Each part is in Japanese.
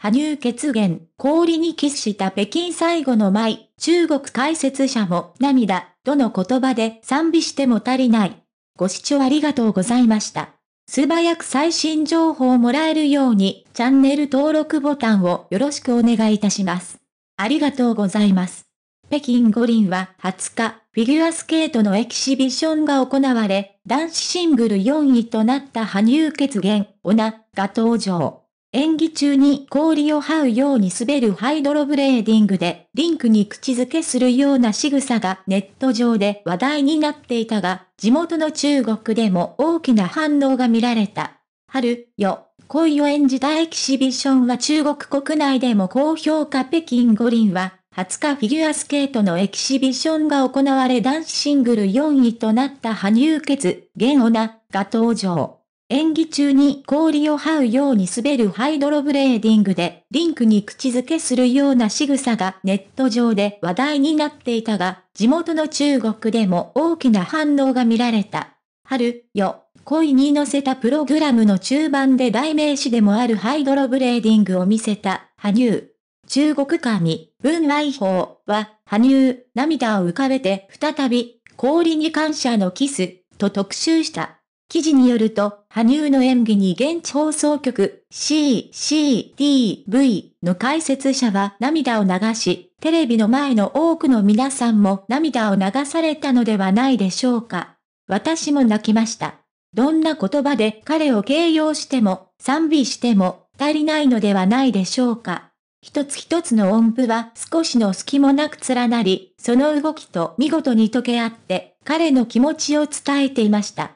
羽生結弦、氷にキスした北京最後の舞、中国解説者も涙、どの言葉で賛美しても足りない。ご視聴ありがとうございました。素早く最新情報をもらえるように、チャンネル登録ボタンをよろしくお願いいたします。ありがとうございます。北京五輪は20日、フィギュアスケートのエキシビションが行われ、男子シングル4位となった羽生結弦、オナ、が登場。演技中に氷を這うように滑るハイドロブレーディングで、リンクに口づけするような仕草がネット上で話題になっていたが、地元の中国でも大きな反応が見られた。春、よ、恋を演じたエキシビションは中国国内でも高評価北京五輪は、20日フィギュアスケートのエキシビションが行われ男子シングル4位となった羽生結弦オナが登場。演技中に氷を這うように滑るハイドロブレーディングで、リンクに口づけするような仕草がネット上で話題になっていたが、地元の中国でも大きな反応が見られた。春よ、恋に乗せたプログラムの中盤で代名詞でもあるハイドロブレーディングを見せた、羽生。中国神、文来法は、羽生、涙を浮かべて再び、氷に感謝のキス、と特集した。記事によると、羽生の演技に現地放送局 CCTV の解説者は涙を流し、テレビの前の多くの皆さんも涙を流されたのではないでしょうか。私も泣きました。どんな言葉で彼を形容しても、賛美しても、足りないのではないでしょうか。一つ一つの音符は少しの隙もなく連なり、その動きと見事に溶け合って、彼の気持ちを伝えていました。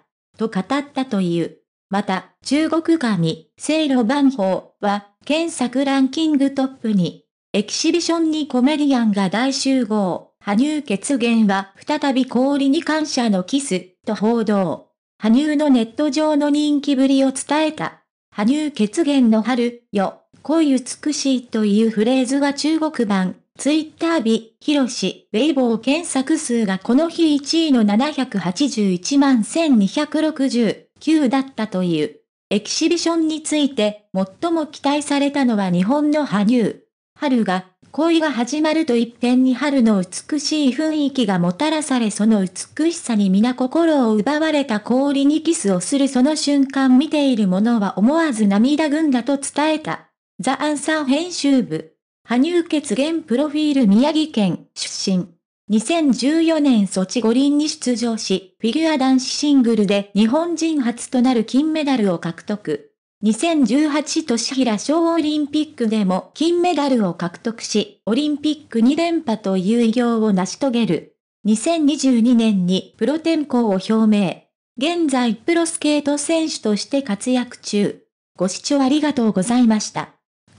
と語ったという。また、中国紙、聖路万法は、検索ランキングトップに、エキシビションにコメディアンが大集合、羽生血源は再び氷に感謝のキス、と報道。羽生のネット上の人気ぶりを伝えた。羽生血源の春、よ、恋美しいというフレーズは中国版、ツイッター日、ひろし、ウェイボー検索数がこの日1位の781万1269だったという。エキシビションについて、最も期待されたのは日本の羽生。春が、恋が始まると一変に春の美しい雰囲気がもたらされその美しさに皆心を奪われた氷にキスをするその瞬間見ている者は思わず涙ぐんだと伝えた。ザ・アンサー編集部羽生結弦プロフィール宮城県出身。2014年ソチ五輪に出場し、フィギュア男子シングルで日本人初となる金メダルを獲得。2018年平小オリンピックでも金メダルを獲得し、オリンピック2連覇という偉業を成し遂げる。2022年にプロ転向を表明。現在プロスケート選手として活躍中。ご視聴ありがとうございました。